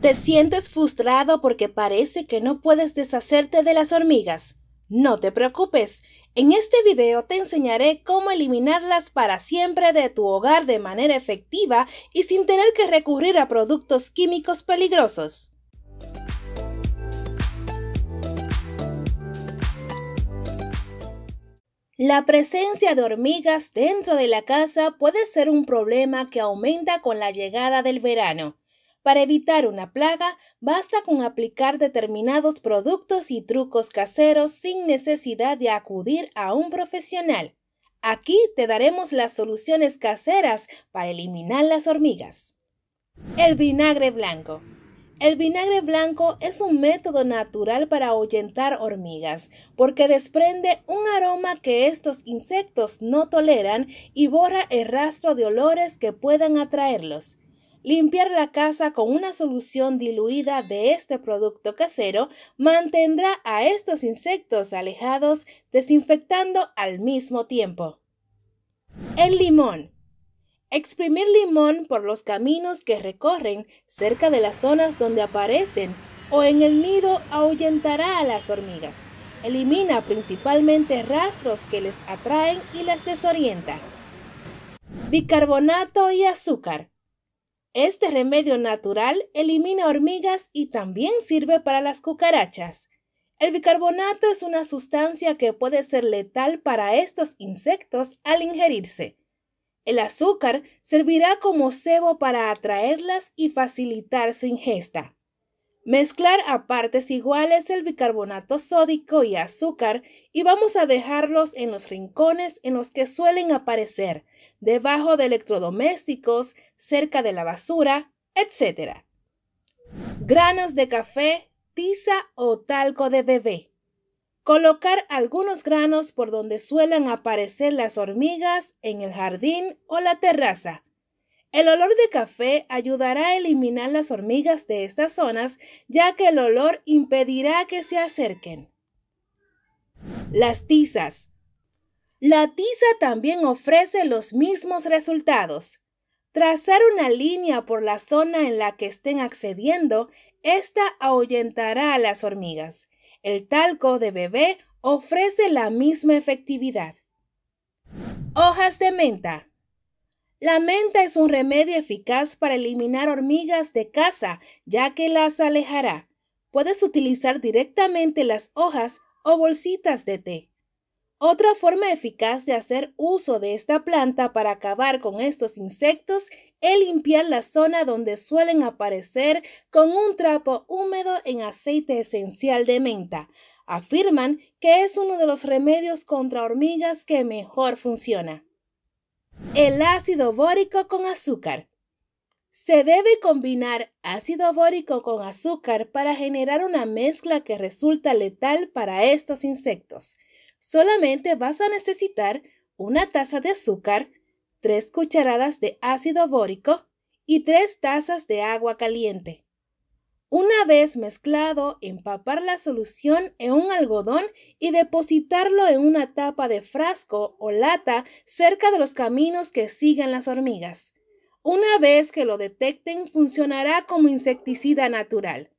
¿Te sientes frustrado porque parece que no puedes deshacerte de las hormigas? No te preocupes, en este video te enseñaré cómo eliminarlas para siempre de tu hogar de manera efectiva y sin tener que recurrir a productos químicos peligrosos. La presencia de hormigas dentro de la casa puede ser un problema que aumenta con la llegada del verano. Para evitar una plaga, basta con aplicar determinados productos y trucos caseros sin necesidad de acudir a un profesional. Aquí te daremos las soluciones caseras para eliminar las hormigas. El vinagre blanco. El vinagre blanco es un método natural para ahuyentar hormigas, porque desprende un aroma que estos insectos no toleran y borra el rastro de olores que puedan atraerlos. Limpiar la casa con una solución diluida de este producto casero mantendrá a estos insectos alejados desinfectando al mismo tiempo. El limón. Exprimir limón por los caminos que recorren cerca de las zonas donde aparecen o en el nido ahuyentará a las hormigas. Elimina principalmente rastros que les atraen y las desorienta. Bicarbonato y azúcar. Este remedio natural elimina hormigas y también sirve para las cucarachas. El bicarbonato es una sustancia que puede ser letal para estos insectos al ingerirse. El azúcar servirá como cebo para atraerlas y facilitar su ingesta. Mezclar a partes iguales el bicarbonato sódico y azúcar y vamos a dejarlos en los rincones en los que suelen aparecer, debajo de electrodomésticos, cerca de la basura, etc. Granos de café, tiza o talco de bebé. Colocar algunos granos por donde suelen aparecer las hormigas en el jardín o la terraza. El olor de café ayudará a eliminar las hormigas de estas zonas, ya que el olor impedirá que se acerquen. Las tizas la tiza también ofrece los mismos resultados. Trazar una línea por la zona en la que estén accediendo, esta ahuyentará a las hormigas. El talco de bebé ofrece la misma efectividad. Hojas de menta. La menta es un remedio eficaz para eliminar hormigas de casa, ya que las alejará. Puedes utilizar directamente las hojas o bolsitas de té. Otra forma eficaz de hacer uso de esta planta para acabar con estos insectos es limpiar la zona donde suelen aparecer con un trapo húmedo en aceite esencial de menta. Afirman que es uno de los remedios contra hormigas que mejor funciona. El ácido bórico con azúcar. Se debe combinar ácido bórico con azúcar para generar una mezcla que resulta letal para estos insectos. Solamente vas a necesitar una taza de azúcar, tres cucharadas de ácido bórico y tres tazas de agua caliente. Una vez mezclado, empapar la solución en un algodón y depositarlo en una tapa de frasco o lata cerca de los caminos que siguen las hormigas. Una vez que lo detecten, funcionará como insecticida natural.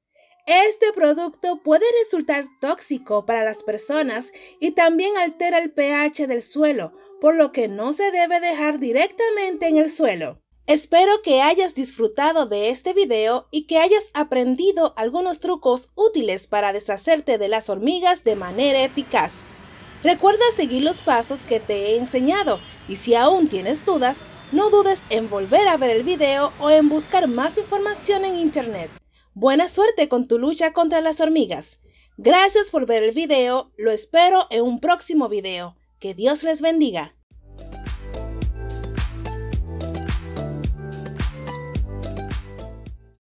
Este producto puede resultar tóxico para las personas y también altera el pH del suelo, por lo que no se debe dejar directamente en el suelo. Espero que hayas disfrutado de este video y que hayas aprendido algunos trucos útiles para deshacerte de las hormigas de manera eficaz. Recuerda seguir los pasos que te he enseñado y si aún tienes dudas, no dudes en volver a ver el video o en buscar más información en internet. Buena suerte con tu lucha contra las hormigas. Gracias por ver el video, lo espero en un próximo video. Que Dios les bendiga.